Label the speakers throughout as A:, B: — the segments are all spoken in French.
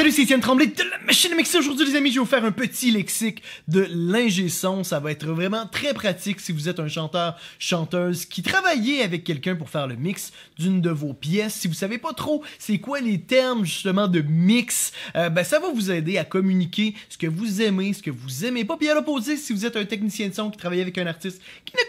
A: Salut, c'est Étienne Tremblay de la machine à mixer. Aujourd'hui, les amis, je vais vous faire un petit lexique de l'ingé son. Ça va être vraiment très pratique si vous êtes un chanteur, chanteuse qui travaillez avec quelqu'un pour faire le mix d'une de vos pièces. Si vous savez pas trop c'est quoi les termes, justement, de mix, euh, ben, ça va vous aider à communiquer ce que vous aimez, ce que vous aimez pas. Puis à l'opposé, si vous êtes un technicien de son qui travaille avec un artiste qui ne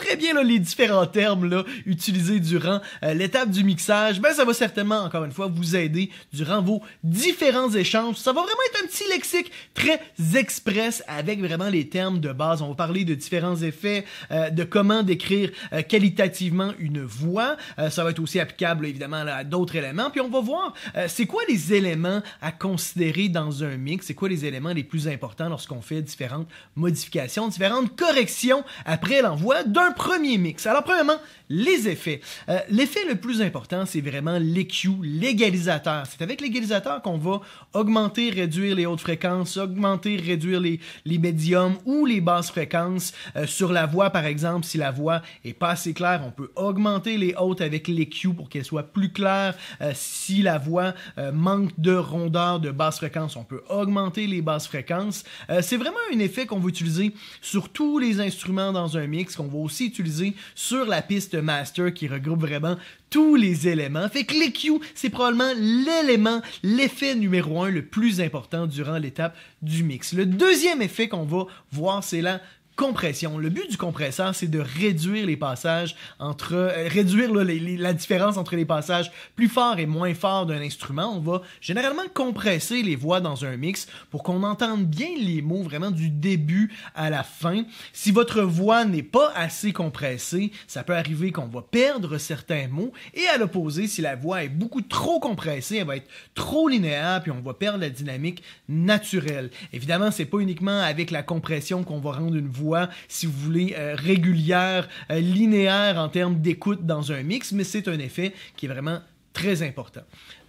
A: très bien là, les différents termes là, utilisés durant euh, l'étape du mixage, ben ça va certainement, encore une fois, vous aider durant vos différents échanges. Ça va vraiment être un petit lexique très express avec vraiment les termes de base. On va parler de différents effets, euh, de comment décrire euh, qualitativement une voix. ça va être aussi applicable évidemment à d'autres éléments. Puis on va voir c'est quoi les éléments à considérer dans un mix, c'est quoi les éléments les plus importants lorsqu'on fait différentes modifications, différentes corrections après l'envoi d'un premier mix. Alors, premièrement, les effets. Euh, l'effet le plus important, c'est vraiment l'EQ, l'égalisateur. C'est avec l'égalisateur qu'on va augmenter, réduire les hautes fréquences, augmenter, réduire les, les médiums ou les basses fréquences. Euh, sur la voix, par exemple, si la voix est pas assez claire, on peut augmenter les hautes avec l'EQ pour qu'elle soit plus claire. Euh, si la voix manque de rondeur de basse fréquence, on peut augmenter les basses fréquences. c'est vraiment un effet qu'on va utiliser sur tous les instruments dans un mix, qu'on va aussi utilisé sur la piste master qui regroupe vraiment tous les éléments. Fait que l'EQ, c'est probablement l'élément, l'effet numéro un le plus important durant l'étape du mix. Le deuxième effet qu'on va voir, c'est là compression. Le but du compresseur, c'est de réduire les passages entre euh, réduire la différence entre les passages plus forts et moins forts d'un instrument. On va généralement compresser les voix dans un mix pour qu'on entende bien les mots vraiment du début à la fin. Si votre voix n'est pas assez compressée, ça peut arriver qu'on va perdre certains mots et à l'opposé, si la voix est beaucoup trop compressée, elle va être trop linéaire puis on va perdre la dynamique naturelle. Évidemment, c'est pas uniquement avec la compression qu'on va rendre une voix si vous voulez, euh, régulière, euh, linéaire en termes d'écoute dans un mix, mais c'est un effet qui est vraiment très important.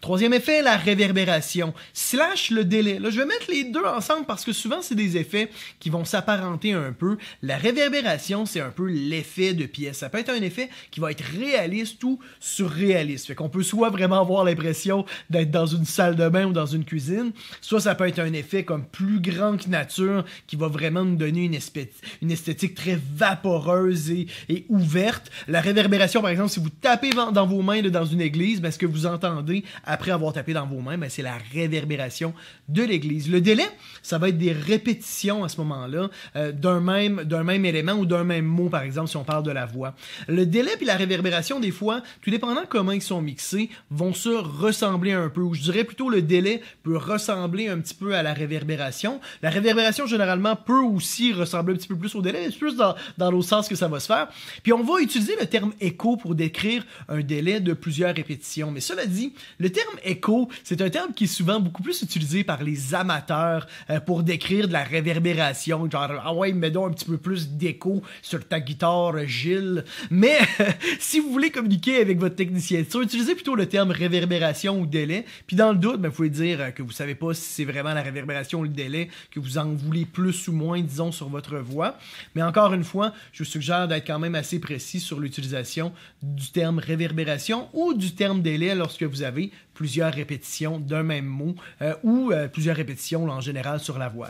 A: Troisième effet, la réverbération, slash le délai. Là, je vais mettre les deux ensemble parce que souvent, c'est des effets qui vont s'apparenter un peu. La réverbération, c'est un peu l'effet de pièce. Ça peut être un effet qui va être réaliste ou surréaliste. Fait qu'on peut soit vraiment avoir l'impression d'être dans une salle de bain ou dans une cuisine, soit ça peut être un effet comme plus grand que nature qui va vraiment nous donner une, esthétique très vaporeuse et, ouverte. La réverbération, par exemple, si vous tapez dans vos mains dans une église, ben, ce que vous entendez après avoir tapé dans vos mains, ben, c'est la réverbération de l'Église. Le délai, ça va être des répétitions à ce moment-là euh, d'un même, d'un même élément ou d'un même mot, par exemple, si on parle de la voix. Le délai puis la réverbération, des fois, tout dépendant comment ils sont mixés, vont se ressembler un peu, ou je dirais plutôt le délai peut ressembler un petit peu à la réverbération. La réverbération, généralement, peut aussi ressembler un petit peu plus au délai, plus dans, dans l'autre sens que ça va se faire. Puis on va utiliser le terme écho pour décrire un délai de plusieurs répétitions. Mais cela dit, le terme terme écho, c'est un terme qui est souvent beaucoup plus utilisé par les amateurs euh, pour décrire de la réverbération, genre ah ouais, mets donc un petit peu plus d'écho sur ta guitare, Gilles. Mais si vous voulez communiquer avec votre technicien utilisez plutôt le terme réverbération ou délai. Puis dans le doute, ben, vous pouvez dire euh, que vous savez pas si c'est vraiment la réverbération ou le délai, que vous en voulez plus ou moins, disons, sur votre voix. Mais encore une fois, je vous suggère d'être quand même assez précis sur l'utilisation du terme réverbération ou du terme délai lorsque vous avez plusieurs répétitions d'un même mot euh, ou euh, plusieurs répétitions en général sur la voix.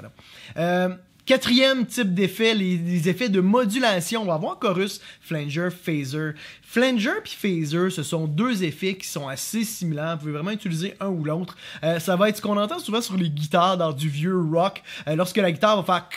A: Euh, quatrième type d'effet, les, effets de modulation. On va avoir chorus, flanger, phaser. Flanger puis phaser, ce sont deux effets qui sont assez similaires. Vous pouvez vraiment utiliser un ou l'autre. ça va être ce qu'on entend souvent sur les guitares dans du vieux rock. lorsque la guitare va faire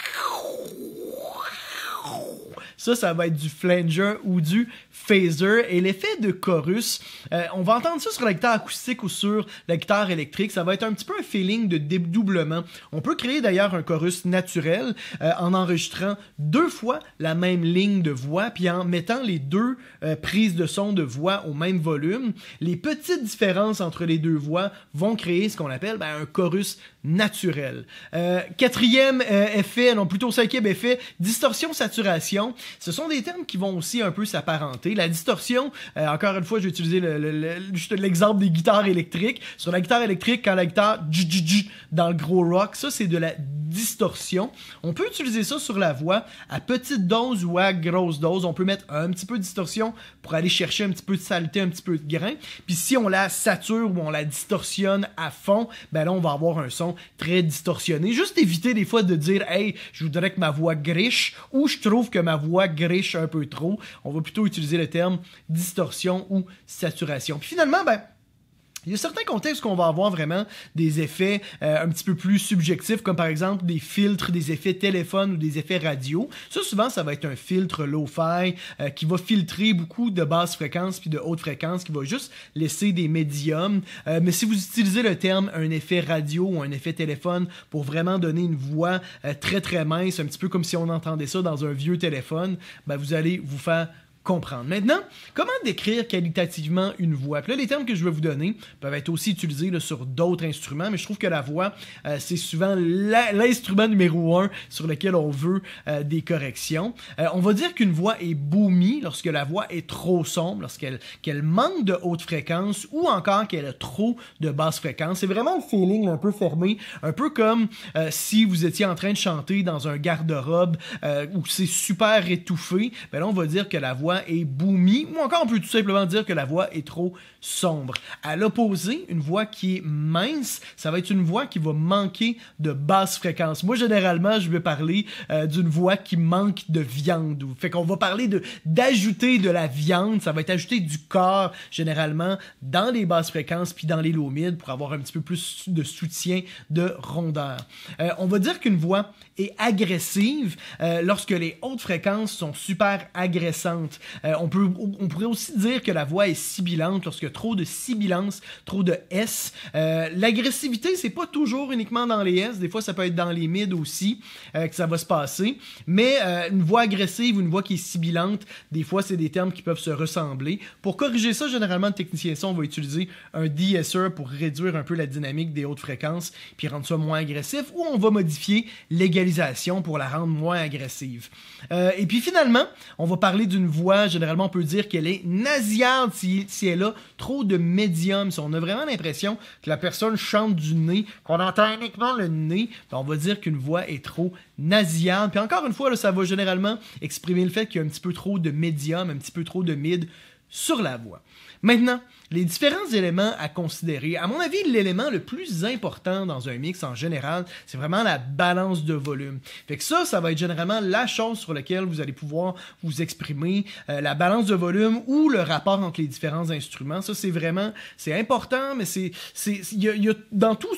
A: ça, ça va être du flanger ou du phaser. Et l'effet de chorus, euh, on va entendre ça sur la guitare acoustique ou sur la guitare électrique. Ça va être un petit peu un feeling de dédoublement. On peut créer d'ailleurs un chorus naturel euh, en enregistrant deux fois la même ligne de voix, puis en mettant les deux euh, prises de son de voix au même volume. Les petites différences entre les deux voix vont créer ce qu'on appelle ben, un chorus naturel. quatrième effet, non plutôt cinquième effet, distorsion-saturation. Ce sont des termes qui vont aussi un peu s'apparenter. La distorsion, euh, encore une fois, j'ai utilisé le, juste l'exemple des guitares électriques. Sur la guitare électrique, quand la guitare dans le gros rock, ça c'est de la distorsion. On peut utiliser ça sur la voix à petite dose ou à grosse dose. On peut mettre un petit peu de distorsion pour aller chercher un petit peu de saleté, un petit peu de grain. Puis si on la sature ou on la distorsionne à fond, ben là on va avoir un son très distorsionné. Juste éviter des fois de dire hey, je voudrais que ma voix griche ou je trouve que ma voix griche un peu trop. On va plutôt utiliser le terme distorsion ou saturation. Puis finalement, ben, il y a certains contextes qu'on va avoir vraiment des effets euh, un petit peu plus subjectifs, comme par exemple des filtres, des effets téléphone ou des effets radio. Ça, souvent, ça va être un filtre low-fi euh, qui va filtrer beaucoup de basses fréquences puis de hautes fréquences, qui va juste laisser des médiums. Euh, mais si vous utilisez le terme un effet radio ou un effet téléphone pour vraiment donner une voix très très mince, un petit peu comme si on entendait ça dans un vieux téléphone, ben vous allez vous faire comprendre. Maintenant, comment décrire qualitativement une voix? Puis là, les termes que je vais vous donner peuvent être aussi utilisés sur d'autres instruments, mais je trouve que la voix, euh, c'est souvent l'instrument numéro un sur lequel on veut euh, des corrections. Euh, on va dire qu'une voix est boumie lorsque la voix est trop sombre, lorsqu'elle qu'elle manque de haute fréquence ou encore qu'elle a trop de basse fréquence. C'est vraiment le feeling un peu formé, un peu comme si vous étiez en train de chanter dans un garde-robe où c'est super étouffé. Ben là, on va dire que la voix est boomy, ou encore on peut tout simplement dire que la voix est trop sombre. À l'opposé, une voix qui est mince, ça va être une voix qui va manquer de basse fréquence. Moi, généralement, je vais parler euh, d'une voix qui manque de viande. Fait qu'on va parler de d'ajouter de la viande, ça va être ajouter du corps, généralement, dans les basses fréquences puis dans les low mid pour avoir un petit peu plus de soutien de rondeur. Euh, on va dire qu'une voix est agressive euh, lorsque les hautes fréquences sont super agressantes. Euh, on, pourrait aussi dire que la voix est sibilante lorsque trop de sibilance, trop de S. Euh, l'agressivité, c'est pas toujours uniquement dans les S, des fois ça peut être dans les mid aussi euh, que ça va se passer. Mais une voix agressive ou une voix qui est sibilante, des fois c'est des termes qui peuvent se ressembler. Pour corriger ça, généralement le technicien on va utiliser un DSR pour réduire un peu la dynamique des hautes fréquences puis rendre ça moins agressif ou on va modifier l'égalisation pour la rendre moins agressive. et puis finalement, on va parler d'une voix généralement, on peut dire qu'elle est nasillarde si, elle a trop de médium. Si on a vraiment l'impression que la personne chante du nez, qu'on entend uniquement le nez, ben, on va dire qu'une voix est trop nasillarde. Puis encore une fois, là, ça va généralement exprimer le fait qu'il y a un petit peu trop de médium, un petit peu trop de mid sur la voix. Maintenant, les différents éléments à considérer. À mon avis, l'élément le plus important dans un mix en général, c'est vraiment la balance de volume. Fait que ça, ça va être généralement la chose sur laquelle vous allez pouvoir vous exprimer, euh, la balance de volume ou le rapport entre les différents instruments. Ça, c'est vraiment, c'est important, mais c'est, c'est, y y a, dans tout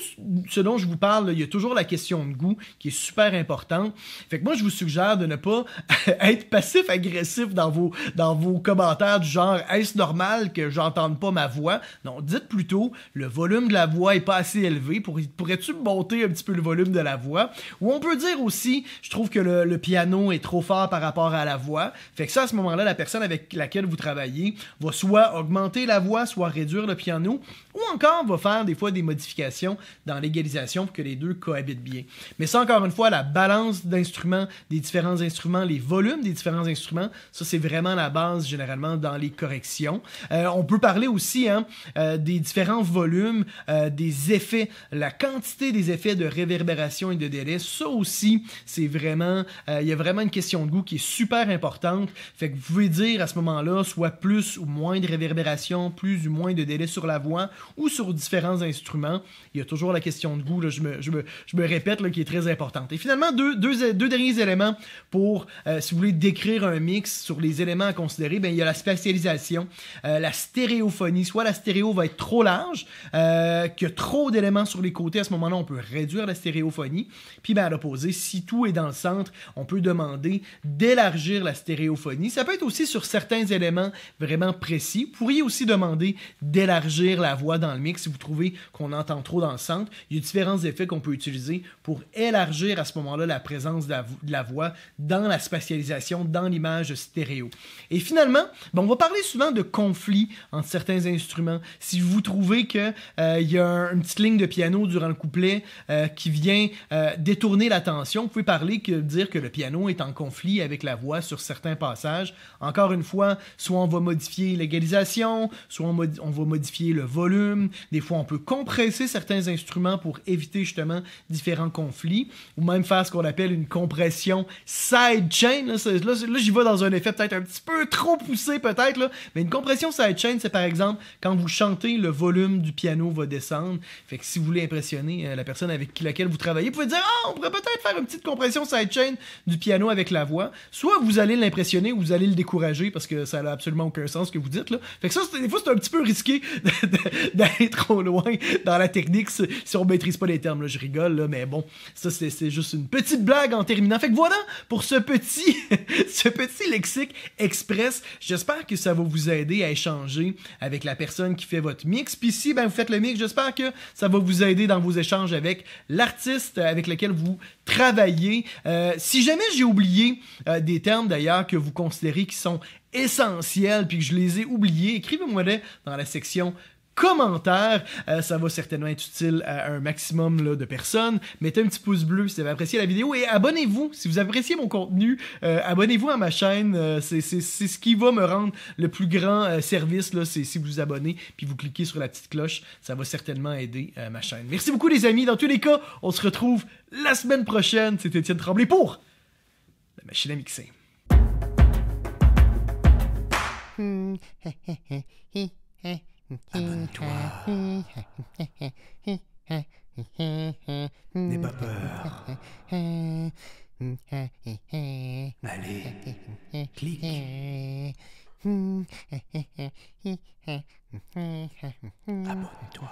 A: ce dont je vous parle, il y a toujours la question de goût qui est super importante. Fait que moi, je vous suggère de ne pas être passif-agressif dans vos, dans vos commentaires du genre, est-ce normal que j'entende pas voix. Non, dites plutôt, le volume de la voix est pas assez élevé. pourrais-tu monter un petit peu le volume de la voix? Ou on peut dire aussi, je trouve que le, piano est trop fort par rapport à la voix. Fait que ça, à ce moment-là, la personne avec laquelle vous travaillez va soit augmenter la voix, soit réduire le piano, ou encore va faire des fois des modifications dans l'égalisation pour que les deux cohabitent bien. Mais ça, encore une fois, la balance d'instruments, des différents instruments, les volumes des différents instruments, ça, c'est vraiment la base généralement dans les corrections. Euh, on peut parler aussi Hein, euh, des différents volumes, euh, des effets, la quantité des effets de réverbération et de délai. Ça aussi, c'est vraiment, euh, il y a vraiment une question de goût qui est super importante. Fait que vous pouvez dire à ce moment-là, soit plus ou moins de réverbération, plus ou moins de délai sur la voix ou sur différents instruments. Il y a toujours la question de goût, là, je, me, je, me, répète, là, qui est très importante. Et finalement, deux, deux, deux derniers éléments pour, si vous voulez, décrire un mix sur les éléments à considérer, ben, il y a la spatialisation, la stéréophonie soit la stéréo va être trop large, euh, qu'il y a trop d'éléments sur les côtés, à ce moment-là, on peut réduire la stéréophonie. Puis ben, à l'opposé, si tout est dans le centre, on peut demander d'élargir la stéréophonie. Ça peut être aussi sur certains éléments vraiment précis. Vous pourriez aussi demander d'élargir la voix dans le mix si vous trouvez qu'on entend trop dans le centre. Il y a différents effets qu'on peut utiliser pour élargir à ce moment-là la présence de la, voix dans la spatialisation, dans l'image stéréo. Et finalement, ben, on va parler souvent de conflits entre certains instruments. Si vous trouvez que euh, il y a un, une petite ligne de piano durant le couplet euh, qui vient euh, détourner l'attention, vous pouvez parler que dire que le piano est en conflit avec la voix sur certains passages. Encore une fois, soit on va modifier l'égalisation, soit on, on va modifier le volume. Des fois, on peut compresser certains instruments pour éviter justement différents conflits, ou même faire ce qu'on appelle une compression sidechain. Là, là, là j'y vais dans un effet peut-être un petit peu trop poussé, peut-être, mais une compression sidechain, c'est par exemple quand vous chantez, le volume du piano va descendre. Fait que si vous voulez impressionner euh, la personne avec qui, laquelle vous travaillez, vous pouvez dire Ah, on pourrait peut-être faire une petite compression sidechain du piano avec la voix. Soit vous allez l'impressionner ou vous allez le décourager parce que ça n'a absolument aucun sens ce que vous dites. Là. Fait que ça, des fois, c'est un petit peu risqué d'aller trop loin dans la technique si on maîtrise pas les termes. Là, je rigole, là, mais bon, ça, c'est juste une petite blague en terminant. Fait que voilà pour ce petit, ce petit lexique express. J'espère que ça va vous aider à échanger avec la personne qui fait votre mix. Puis si ben, vous faites le mix, j'espère que ça va vous aider dans vos échanges avec l'artiste avec lequel vous travaillez. Euh, si jamais j'ai oublié euh, des termes d'ailleurs que vous considérez qui sont essentiels puis que je les ai oubliés, écrivez-moi dans la section commentaire. Euh, ça va certainement être utile à un maximum de personnes. Mettez un petit pouce bleu si vous avez apprécié la vidéo et abonnez-vous. Si vous appréciez mon contenu, euh, abonnez-vous à ma chaîne. Euh, c'est ce qui va me rendre le plus grand service. C'est si vous vous abonnez puis vous cliquez sur la petite cloche. Ça va certainement aider ma chaîne. Merci beaucoup les amis. Dans tous les cas, on se retrouve la semaine prochaine. C'était Étienne Tremblay pour la machine à mixer. Hmm. Abonne-toi. N'aie pas peur. Allez, clique. Abonne-toi.